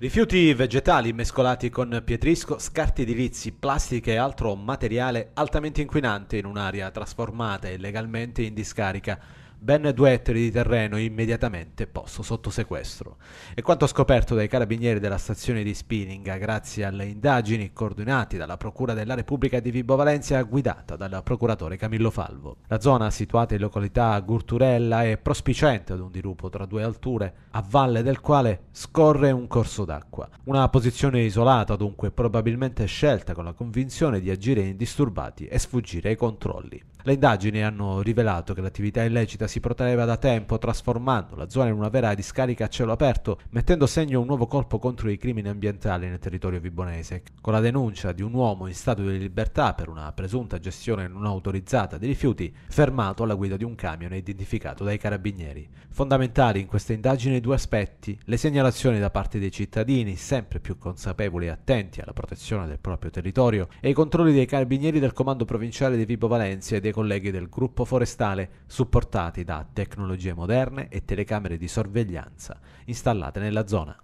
Rifiuti vegetali mescolati con pietrisco, scarti edilizi, plastiche e altro materiale altamente inquinante in un'area trasformata illegalmente in discarica ben due ettari di terreno immediatamente posto sotto sequestro. E quanto scoperto dai carabinieri della stazione di Spinning, grazie alle indagini coordinate dalla Procura della Repubblica di Vibo Valencia guidata dal procuratore Camillo Falvo. La zona situata in località Gurturella è prospiciente ad un dirupo tra due alture, a valle del quale scorre un corso d'acqua. Una posizione isolata dunque probabilmente scelta con la convinzione di agire indisturbati e sfuggire ai controlli. Le indagini hanno rivelato che l'attività illecita si protraeva da tempo, trasformando la zona in una vera discarica a cielo aperto, mettendo segno un nuovo colpo contro i crimini ambientali nel territorio vibonese, con la denuncia di un uomo in stato di libertà per una presunta gestione non autorizzata dei rifiuti, fermato alla guida di un camion e identificato dai carabinieri. Fondamentali in questa indagine due aspetti, le segnalazioni da parte dei cittadini, sempre più consapevoli e attenti alla protezione del proprio territorio, e i controlli dei carabinieri del comando provinciale di Vibo Valencia e dei colleghi del gruppo forestale, supportati da tecnologie moderne e telecamere di sorveglianza installate nella zona.